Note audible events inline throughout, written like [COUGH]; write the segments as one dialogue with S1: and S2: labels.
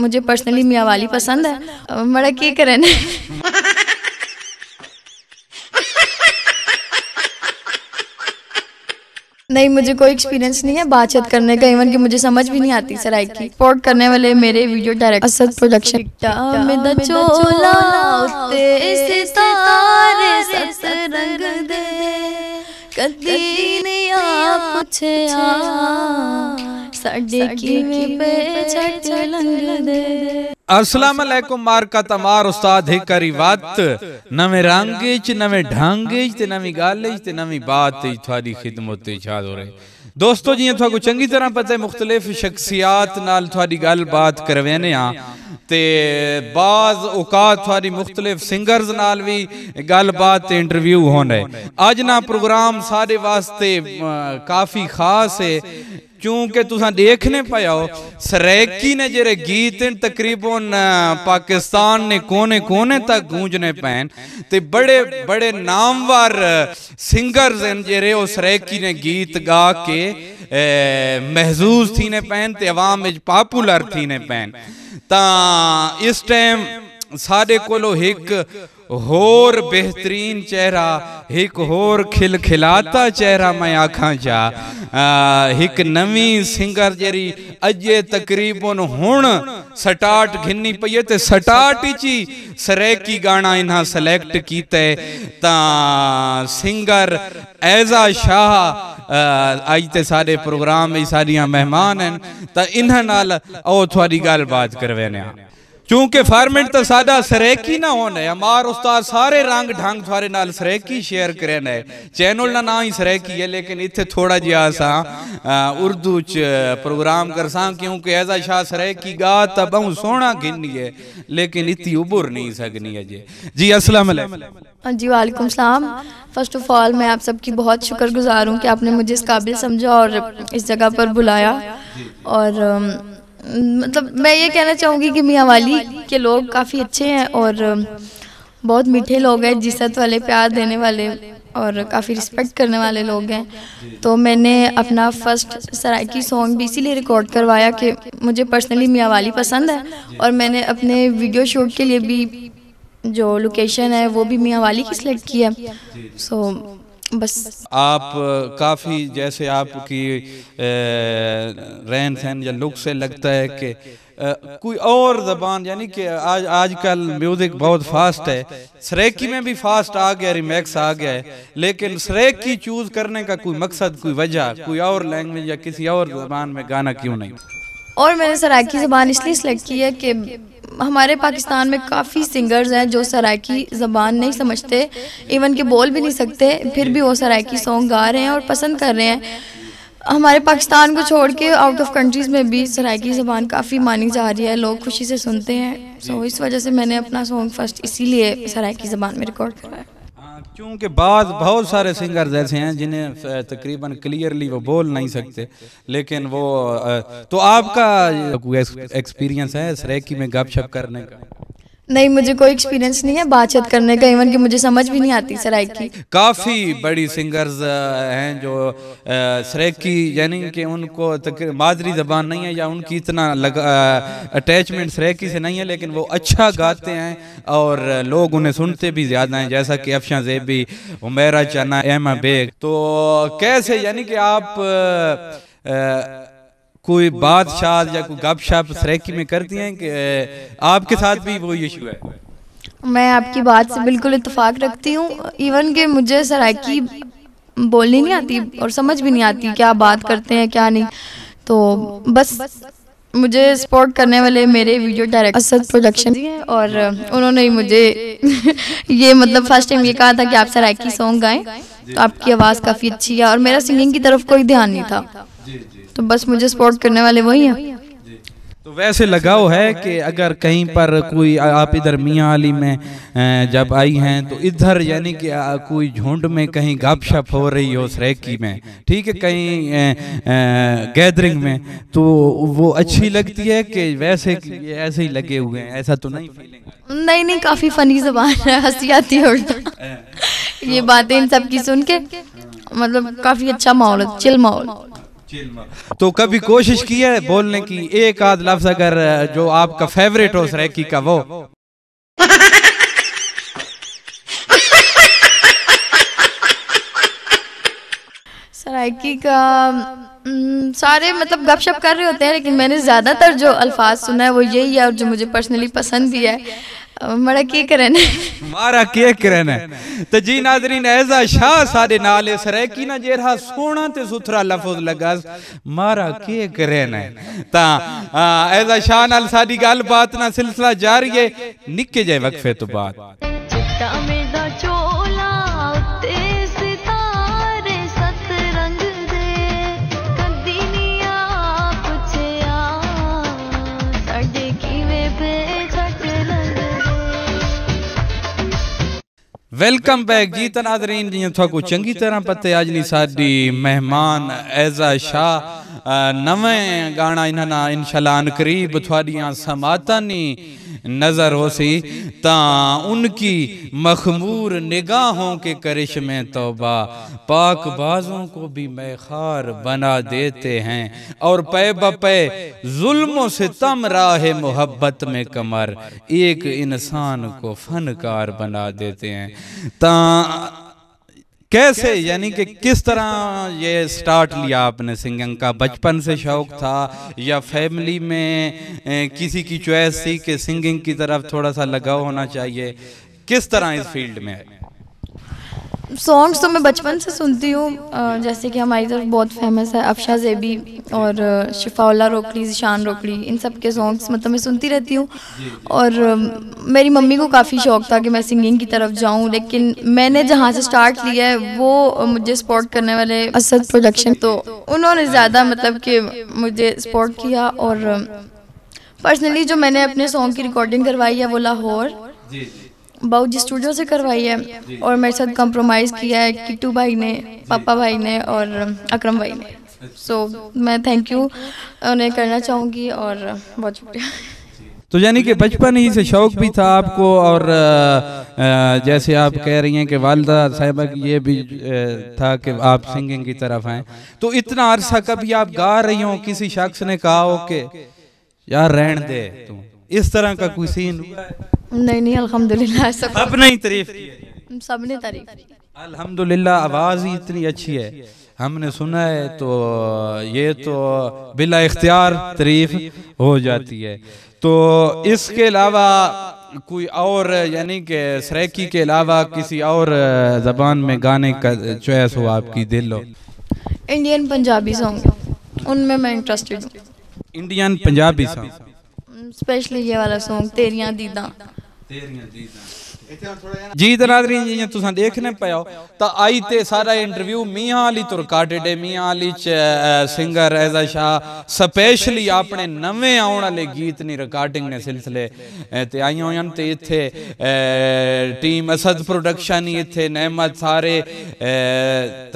S1: मुझे पर्सनली मियाँ वाली पसंद है मड़ा की करें नहीं मुझे कोई एक्सपीरियंस नहीं है बातचीत करने का इवन कि मुझे समझ भी नहीं आती सराय की सपोर्ट करने वाले मेरे वीडियो डायरेक्टर असद प्रोडक्शन कदी नहीं आप मार
S2: का तमार उस्ताद करी बात नवे रंग नवे ढंग नवी गल नवी बात खिदमत दोस्तों जी चंगी तरह पता है मुख्तलिफ शख्सियात नाल गल बात करवाने आ ਤੇ ਬਾਜ਼ ਔਕਾਤ ਤੁਹਾਡੀ ਮੁxtਲਿਫ ਸਿੰਗਰਜ਼ ਨਾਲ ਵੀ ਗੱਲਬਾਤ ਤੇ ਇੰਟਰਵਿਊ ਹੋਣਾ ਹੈ ਅੱਜ ਨਾ ਪ੍ਰੋਗਰਾਮ ਸਾਡੇ ਵਾਸਤੇ ਕਾਫੀ क्योंकि तेखने देखने पाया सरैकी ने जो गीत तकरीबन पाकिस्तान ने कोने कोने तक गूंजने पैन ते बड़े बड़े नामवर सिंगर्स जे सरैकी ने गीत गा के महजूज थीने पैन ते अवाम पापुलर थीने पैन ता इस टाइम साढ़े को एक ਹੋਰ ਬਿਹਤਰੀਨ ਚਿਹਰਾ ਇੱਕ ਹੋਰ ਖਿਲਖਿਲਾਤਾ ਚਿਹਰਾ ਮੈਂ ਆਖਾਂ ਜਾ ਇੱਕ ਨਵੀਂ ਸਿੰਗਰ ਜਿਹੜੀ ਅਜੇ ਤਕਰੀਬਨ ਹੁਣ ਸਟਾਰਟ ਘਿੰਨੀ ਪਈ ਤੇ ਸਟਾਰਟ ਹੀ ਚੀ ਸਰੈਕੀ ਗਾਣਾ ਇਹਨਾਂ ਸਿਲੈਕਟ ਕੀਤਾ ਤਾਂ ਸਿੰਗਰ ਐਜ਼ਾ ਸ਼ਾਹ ਅੱਜ ਤੇ ਸਾਡੇ ਪ੍ਰੋਗਰਾਮ ਵਿੱਚ ਸਾਰੀਆਂ ਮਹਿਮਾਨ ਹਨ ਤਾਂ ਇਹਨਾਂ ਨਾਲ ਉਹ ਤੁਹਾਡੀ ਗੱਲਬਾਤ ਕਰਵੇਨੇ ਆ क्योंकि फार्मेंट तो सादा सरेकी ना होने है हमार उस्ताद सारे रंग ढंग थारे नाल सरेकी शेयर करना है चैनल ना ना ही सरेकी है लेकिन इतने थोड़ा जहा सा उर्दू च प्रोग्राम करसा क्योंकि ऐसा शाह सरेकी गा तो बहु सोहना गिननी है लेकिन इतनी उभर नहीं सकनी है जी जी असलम
S1: हाँ जी वालेकुम सलाम फर्स्ट ऑफ ऑल मैं आप सबकी बहुत शुक्रगुजार हूँ कि आपने मुझे इस काबिल समझा और इस जगह पर बुलाया और मतलब मैं ये कहना चाहूँगी कि मियाँ वाली के लोग काफ़ी अच्छे हैं और बहुत मीठे लोग हैं जिसत वाले प्यार देने वाले और काफ़ी रिस्पेक्ट करने वाले लोग हैं तो मैंने अपना फर्स्ट सराइकी सॉन्ग भी इसीलिए रिकॉर्ड करवाया कि मुझे पर्सनली मियाँ वाली पसंद है और मैंने अपने वीडियो शूट के लिए भी जो लोकेशन है वो भी मियाँ वाली की सिलेक्ट की है सो बस
S2: आप काफ़ी जैसे आपकी रहन सहन या लुक से लगता है कि कोई और जबान यानी कि आज आजकल म्यूज़िक बहुत फास्ट है सरेकी में भी फास्ट आ गया रिमैक्स आ गया है लेकिन सरेकी चूज़ करने का कोई मकसद कोई वजह कोई और लैंग्वेज या किसी और जबान में गाना क्यों नहीं
S1: और मैंने सराकी ज़बान इसलिए सेलेक्ट की है कि हमारे पाकिस्तान में काफ़ी सिंगर्स हैं जो सराकी ज़बान नहीं समझते इवन के बोल भी नहीं सकते फिर भी वो सराकी सॉन्ग गा रहे हैं और पसंद कर रहे हैं हमारे पाकिस्तान को छोड़ के आउट ऑफ कंट्रीज़ में भी सराकी ज़बान काफ़ी मानी जा रही है लोग खुशी से सुनते हैं सो इस वजह से मैंने अपना सॉन्ग फर्स्ट इसीलिए सराकी ज़बान में रिकॉर्ड करवाया
S2: क्योंकि बाद बहुत सारे सिंगर्स ऐसे हैं जिन्हें तकरीबन क्लियरली वो बोल नहीं सकते लेकिन वो तो आपका एक्सपीरियंस है सरेकी में गपशप करने का
S1: नहीं मुझे कोई एक्सपीरियंस नहीं है बातचीत करने का इवन कि मुझे समझ भी नहीं आती सराय की
S2: काफ़ी बड़ी सिंगर्स हैं जो सराय की यानी कि उनको मादरी जबान नहीं है या उनकी इतना अटैचमेंट सराय की से नहीं है लेकिन वो अच्छा गाते हैं और लोग उन्हें सुनते भी ज़्यादा हैं जैसा कि अफशा जेबी उमेरा चना एमा बेग तो कैसे यानी कि आप कोई बादशाह या कोई गपशप सरेकी में करती हैं कि आपके साथ भी वो इशू है
S1: मैं आपकी बात से बिल्कुल इतफाक रखती हूँ इवन के मुझे सराकी बोलनी नहीं आती और समझ भी नहीं आती क्या बात करते हैं क्या नहीं तो बस मुझे सपोर्ट करने वाले मेरे video director Asad production ji हैं और उन्होंने ही मुझे [LAUGHS] ये मतलब फर्स्ट टाइम ये कहा था कि आप सराकी सॉन्ग गाएं तो आपकी आवाज़ काफ़ी अच्छी है और मेरा सिंगिंग की तरफ कोई ध्यान नहीं था तो बस मुझे सपोर्ट करने वाले वही हैं
S2: तो वैसे लगाव है कि अगर कहीं पर कोई आप इधर मियाँ अली में जब आई हैं तो इधर यानी कि कोई झुंड में कहीं गपशप हो रही हो सरेकी में ठीक है कहीं गैदरिंग में तो वो अच्छी लगती है कि वैसे ऐसे ही लगे हुए हैं ऐसा तो नहीं
S1: नहीं नहीं काफ़ी फनी जबान है हंसी आती है ये बातें इन सब की सुन के मतलब काफ़ी अच्छा माहौल है चिल माहौल
S2: तो, तो कभी कोशिश की है बोलने की एक आध लफ्ज अगर जो आपका फेवरेट हो सरेकी का वो
S1: सराइकी का हम्म, सारे मतलब गपशप कर रहे होते हैं लेकिन मैंने ज़्यादातर जो अल्फाज सुना है वो यही है और जो मुझे पर्सनली पसंद भी है ਮਾੜਾ ਕੀ ਕਰਨ
S2: ਮਾਰਾ ਕੀ ਕਰਨ ਤੇ ਜੀ ਨਾਜ਼ਰੀਨ ਐਜ਼ਾ ਸ਼ਾਹ ਸਾਡੇ ਨਾਲ ਇਸ ਰਹਿ ਕੀ ਨਾ ਜਿਹੜਾ ਸੋਹਣਾ ਤੇ ਸੁਥਰਾ ਲਫ਼ਜ਼ ਲੱਗਾ ਮਾਰਾ ਕੀ ਕਰਨ ਤਾਂ ਐਜ਼ਾ ਸ਼ਾਹ ਨਾਲ ਸਾਡੀ ਗੱਲਬਾਤ ਨਾਲ ਸਿਲਸਿਲਾ ਜਾਰੀ ਹੈ ਨਿੱਕੇ ਜੇ ਵਕਫੇ ਤੋਂ ਬਾਅਦ
S1: ਚਿੱਟਾ
S2: वेलकम बैक जी तनाजरीन जो थो चंगी तरह पते आज ली सा मेहमान ऐजा शाह नवे गाना इन्होंने इनशाला करीब थोड़िया समातन नजर हो सी ता उनकी मखमूर निगाहों के करिश में तोबा पाक बाजों को भी मैखार बना देते हैं और पे बपे जुल्मों से तम राह मोहब्बत में कमर एक इंसान को फनकार बना देते हैं ता कैसे, यानी कि किस तरह ये स्टार्ट लिया आपने सिंगिंग का बचपन से शौक था या फैमिली में किसी की चॉइस थी कि सिंगिंग की तरफ थोड़ा सा लगाव होना चाहिए किस तरह इस फील्ड में है
S1: सॉन्ग्स तो मैं बचपन से सुनती हूँ जैसे कि हमारी तरफ बहुत फेमस है अफशा जेबी और शिफाउल्ला रोकड़ी शान रोकड़ी इन सब के सॉन्ग्स मतलब मैं सुनती रहती हूँ और मेरी मम्मी को काफ़ी शौक था कि मैं सिंगिंग की तरफ जाऊँ लेकिन मैंने जहाँ से स्टार्ट लिया है वो मुझे सपोर्ट करने वाले असद प्रोडक्शन तो उन्होंने ज़्यादा मतलब कि मुझे सपोर्ट किया और पर्सनली जो मैंने अपने सॉन्ग की रिकॉर्डिंग करवाई है वो लाहौर बाउजी स्टूडियो से करवाई है और मेरे साथ कॉम्प्रोमाइज़ किया है किट्टू भाई ने पापा भाई ने और अकरम भाई ने सो so, मैं थैंक यू उन्हें करना चाहूँगी और बहुत शुक्रिया
S2: तो यानी कि बचपन ही से शौक भी था आपको और जैसे आप कह रही हैं कि वालदा साहिबा की ये भी था कि आप सिंगिंग की तरफ आएँ तो इतना अरसा कभी आप गा रही हो किसी शख्स ने कहा हो कि यार रहन दे तुम इस तरह का कोई सीन नहीं नहीं अल्हम्दुलिल्लाह सब सबने ही तारीफ
S1: की सबने तारीफ
S2: अल्हम्दुलिल्लाह आवाज़ ही इतनी अच्छी है हमने सुना है तो ये तो बिला इख्तियार तारीफ हो जाती है तो इसके अलावा कोई और यानी कि सरेकी के अलावा किसी और जबान में गाने का चॉइस हो आपकी दिल हो
S1: इंडियन पंजाबी सॉन्ग उनमें मैं इंटरेस्टेड हूँ
S2: इंडियन पंजाबी सॉन्ग
S1: स्पेशली ये वाला सॉन्ग तेरियां दीदा
S2: तेरियां दीदा जी तो जी तुसा देखने पाया तो आई ते सारा इंटरव्यू मियाँ अली तो रिकॉर्डेड है मियाँ अली सिंगर ऐजा शाह स्पेशली अपने नवे आने वाले गीत नी रिकॉर्डिंग ने सिलसिले ते आई हुई ते इथे टीम असद प्रोडक्शन ही इथे नहमत सारे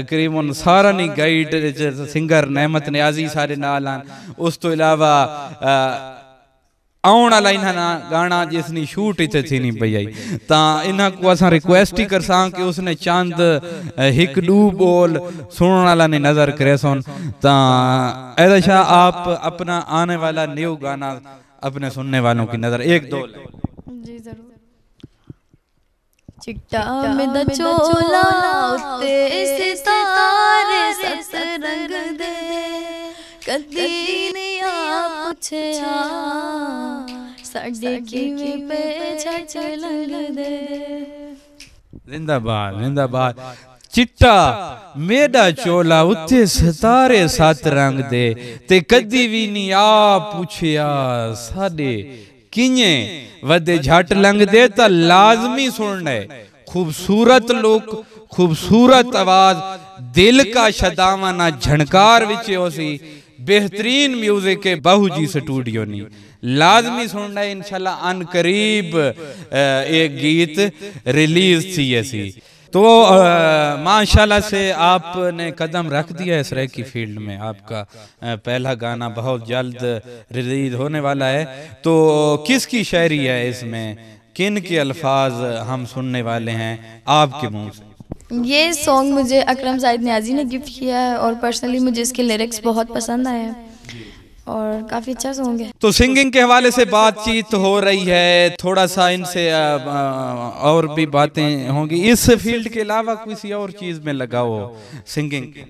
S2: तकरीबन सारा नी गाइड सिंगर नहमत न्याजी सारे नाल उस तो इलावा ਆਉਣ ਵਾਲਾ ਇਹਨਾਂ ਦਾ ਗਾਣਾ ਜਿਸ ਦੀ ਸ਼ੂਟ ਇੱਥੇ ਥੀਨੀ ਪਈ ਆਈ ਤਾਂ ਇਹਨਾਂ ਕੋ ਅਸਾਂ ਰਿਕੁਐਸਟ ਹੀ ਕਰਸਾਂ ਕਿ ਉਸਨੇ ਚੰਦ ਇੱਕ ਦੂ ਬੋਲ ਸੁਣਨ ਵਾਲਾ ਨੇ ਨਜ਼ਰ ਕਰੇ ਸੋਨ ਤਾਂ ਐਦਾ ਸ਼ਾ ਆਪ ਆਪਣਾ ਆने वाला न्यू गाना अपने सुनने वालों की नजर एक दो जी जरूर
S1: चिट्टा मेरा चोला उत्ते सितारे सतरंग दे कदी ਪੁੱਛਿਆ ਸਾਡੇ ਕਿਵੇਂ ਪਛੜ ਲੰਗਦੇ
S2: ਜ਼ਿੰਦਾਬਾਦ ਜ਼ਿੰਦਾਬਾਦ ਚਿੱਟਾ ਮੇਡਾ ਚੋਲਾ ਉੱਤੇ ਸਿਤਾਰੇ ਸੱਤ ਰੰਗ ਦੇ ਤੇ ਕਦੀ ਵੀ ਨਹੀਂ ਆ ਪੁੱਛਿਆ ਸਾਡੇ ਕਿਵੇਂ ਵਦੇ ਝਟ ਲੰਗਦੇ ਤਾਂ ਲਾਜ਼ਮੀ ਸੁਣਨਾ ਹੈ खूबसूरत लुक खूबसूरत आवाज़ दिल का शदावाना झणकार विच उसी बेहतरीन म्यूजिक है बहू जी स्टूडियो ने लाजमी सुनना है अन करीब एक गीत रिलीज थी ऐसी तो माशाल्लाह से आपने कदम रख दिया इस रह की फील्ड में आपका पहला गाना बहुत जल्द रिलीज होने वाला है तो किसकी शायरी है इसमें किन के अल्फाज हम सुनने वाले हैं आपके मुंह से
S1: ये सॉन्ग मुझे अकरम जायद न्याजी ने गिफ्ट किया है और पर्सनली मुझे इसके लिरिक्स बहुत पसंद आए हैं और काफ़ी अच्छा सॉन्ग
S2: है तो सिंगिंग के हवाले से बातचीत हो रही है थोड़ा सा इनसे और भी बातें होंगी इस फील्ड के अलावा किसी और चीज़ में लगा हो सिंगिंग के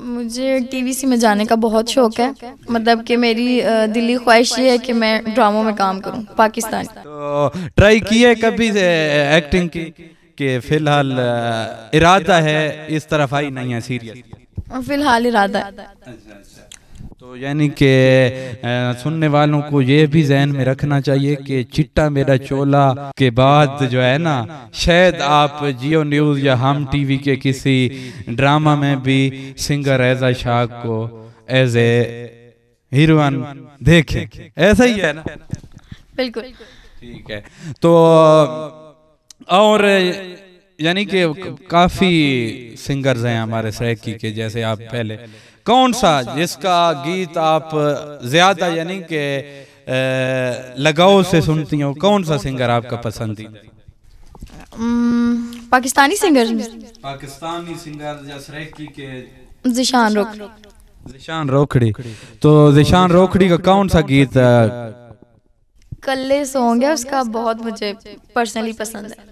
S1: टी मुझे सी में जाने का बहुत शौक है मतलब कि मेरी दिली ख्वाहिश ये है कि मैं ड्रामों में काम करूँ पाकिस्तान
S2: तो ट्राई की है कभी एक्टिंग की कि फिलहाल इरादा है इस तरफ आई नहीं है सीरियस
S1: फिलहाल इरादा
S2: तो यानी कि सुनने वालों को ये भी जहन में रखना चाहिए कि चिट्टा मेरा चोला के बाद जो है ना शायद आप जियो न्यूज़ या हम टीवी के किसी ड्रामा में भी सिंगर एजा शाह को एज ए हीरोइन देखें ऐसा ही है ना बिल्कुल ठीक है तो और यानी कि काफी सिंगर्स हैं हमारे सैकी के जैसे आप पहले कौन सा जिसका गीत आप ज्यादा यानी के लगाव से सुनती हो कौन सा सिंगर आपका पसंदीदा पाकिस्तानी सिंगर पाकिस्तानी सिंगर या सरेकी के जिशान रोखड़ी जिशान रोखड़ी तो जिशान रोखड़ी का कौन सा गीत
S1: कल्ले सॉन्ग है उसका बहुत मुझे पर्सनली पसंद है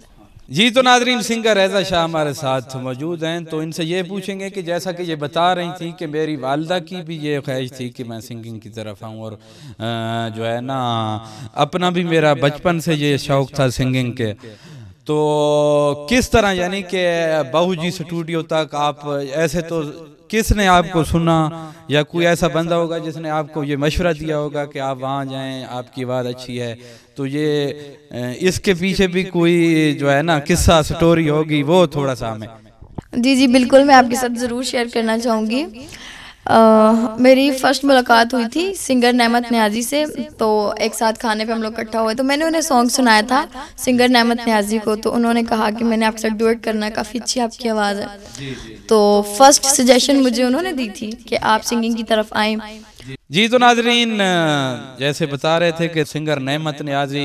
S2: जी तो नाजरीन सिंगर रजा शाह हमारे साथ मौजूद हैं तो इनसे ये पूछेंगे कि जैसा कि ये बता रही थी कि मेरी वालदा की भी ये ख्वाहिश थी कि मैं सिंगिंग की तरफ आऊँ और जो है ना अपना भी मेरा बचपन से ये शौक़ था सिंगिंग के तो किस तरह यानी कि बहू जी स्टूडियो तक आप ऐसे तो किसने आपको सुना या कोई ऐसा बंदा होगा जिसने आपको ये मशवरा दिया होगा कि आप वहाँ जाएं आपकी आवाज़ अच्छी है तो ये इसके पीछे भी कोई जो है ना किस्सा स्टोरी होगी वो थोड़ा सा हमें
S1: जी जी बिल्कुल मैं आपके साथ ज़रूर शेयर करना चाहूँगी आ, मेरी फर्स्ट मुलाकात हुई थी सिंगर नहमत न्याजी से तो एक साथ खाने पे हम लोग इकट्ठा हुए तो मैंने उन्हें सॉन्ग सुनाया था सिंगर नहमत न्याजी को तो उन्होंने कहा कि मैंने आपसे डुएट करना काफ़ी अच्छी आपकी आवाज़ है तो फर्स्ट सजेशन मुझे उन्होंने दी थी कि आप सिंगिंग की तरफ आएँ
S2: जी तो नाजरीन जैसे बता रहे थे कि सिंगर नहमत ही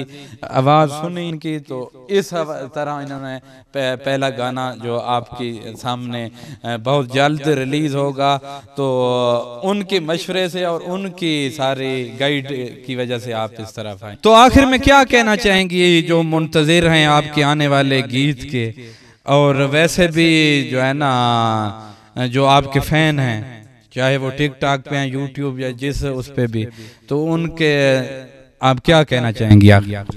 S2: आवाज़ सुनी इनकी तो इस तरह इन्होंने पहला गाना जो आपके सामने बहुत जल्द रिलीज़ होगा तो उनके मशवरे से और उनकी सारी गाइड की वजह से आप इस तरफ आए तो आखिर में क्या कहना चाहेंगी जो मुंतज़र हैं आपके आने वाले गीत के और वैसे भी जो है ना जो आपके फ़ैन हैं चाहे वो टिक टाक पे हैं यूट्यूब या जिस उस पर भी तो उनके आप क्या कहना चाहेंगी आप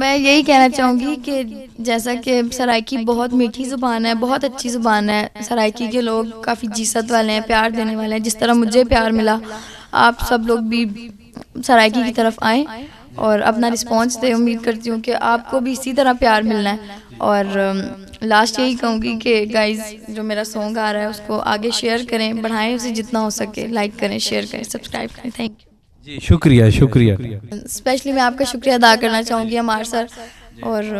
S1: मैं यही कहना चाहूँगी कि जैसा कि सरायकी बहुत मीठी ज़ुबान है बहुत अच्छी ज़ुबान है सरायकी के लोग काफ़ी जीसत वाले हैं प्यार देने वाले हैं जिस तरह मुझे प्यार मिला आप सब लोग भी सरायकी की तरफ आएँ और अपना रिस्पांस दें उम्मीद करती हूँ कि आपको भी इसी तरह प्यार मिलना है और लास्ट um, यही कहूँगी कि गाइस जो मेरा सॉन्ग आ रहा है उसको आगे शेयर करें बढ़ाएं उसे जितना हो सके लाइक करें शेयर करें सब्सक्राइब करें थैंक
S2: यू जी शुक्रिया शुक्रिया
S1: स्पेशली मैं आपका शुक्रिया अदा करना चाहूँगी हमार सर और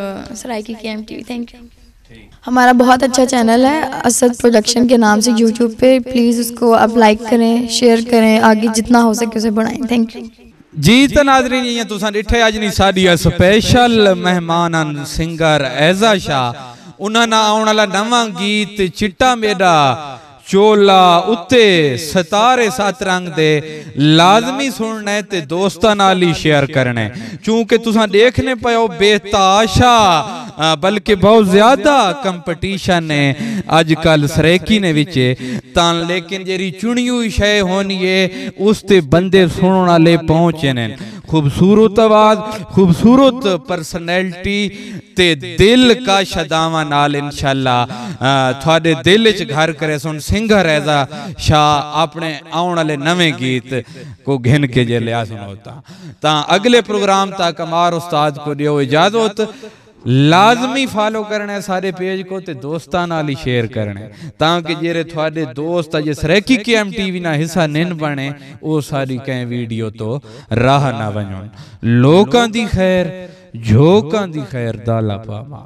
S1: सराइकी के एम टी थैंक यू हमारा बहुत अच्छा चैनल है असद प्रोडक्शन के नाम से यूट्यूब पे प्लीज़ उसको आप लाइक करें शेयर करें आगे जितना हो सके उसे बढ़ाएं थैंक यू
S2: जी त नाज़रीन ईअं तोसां ॾिठे अॼु नी स्पेशल महिमाननि सिंगर ऐज़ा शाह उन्होंने आने वाला नवां गीत चिट्टा मेॾा चोला उत्ते सतारे सातरंग दे लाजमी सुनने ते दोस्तों नाल ही शेयर करने चूंकि तुसा देखने हो बेताशा ਬਲਕਿ ਬਹੁਤ ਜ਼ਿਆਦਾ ਕੰਪੀਟੀਸ਼ਨ ਹੈ ਅੱਜ ਕੱਲ ਸਰੇਕੀ ਨੇ ਵਿੱਚ ਤਾਂ ਲੇਕਿਨ ਜਿਹੜੀ ਚੁਣੀ ਹੋਈ ਸ਼ੈ ਹੋਣੀ ਏ ਉਸ ਤੇ ਬੰਦੇ ਸੁਣਨ ਵਾਲੇ ਪਹੁੰਚੇ ਨੇ ਖੂਬਸੂਰਤ ਆਵਾਜ਼ ਖੂਬਸੂਰਤ ਪਰਸਨੈਲਿਟੀ ਤੇ ਦਿਲ ਕਾ ਸ਼ਦਾਵਾ ਨਾਲ ਇਨਸ਼ਾਅੱਲਾ ਤੁਹਾਡੇ ਦਿਲ ਵਿੱਚ ਘਰ ਕਰੇ ਸੁਣ ਸਿੰਗਰ ਐਜ਼ਾ ਸ਼ਾ ਆਪਣੇ ਆਉਣ ਵਾਲੇ ਨਵੇਂ ਗੀਤ ਕੋ ਘਿਨ ਕੇ ਜੇ ਲਿਆ ਸੁਣੋ ਤਾਂ ਅਗਲੇ ਪ੍ਰੋਗਰਾਮ ਤੱਕ ਅਮਾਰ ਉਸਤਾਦ ਕੋ ਦਿਓ ਇਜਾਜ਼ਤ ਲਾਜ਼ਮੀ ਫਾਲੋ ਕਰਨਾ ਸਾਰੇ ਪੇਜ ਕੋ ਤੇ ਦੋਸਤਾਂ ਨਾਲ ਹੀ ਸ਼ੇਅਰ ਕਰਨਾ ਤਾਂ ਕਿ ਜਿਹੜੇ ਤੁਹਾਡੇ ਦੋਸਤ ਅਜੇ ਸਰੇਕੀ ਕੇ ਐਮ ਟੀਵੀ ਨਾਲ ਹਿੱਸਾ ਨਿਨ ਬਣੇ ਉਹ ਸਾਰੀ ਕੈ ਵੀਡੀਓ ਤੋਂ ਰਾਹ ਨਾ ਵਣਨ ਲੋਕਾਂ ਦੀ ਖੈਰ ਝੋਕਾਂ ਦੀ ਖੈਰ ਦਾਲਾ ਪਾਵਾ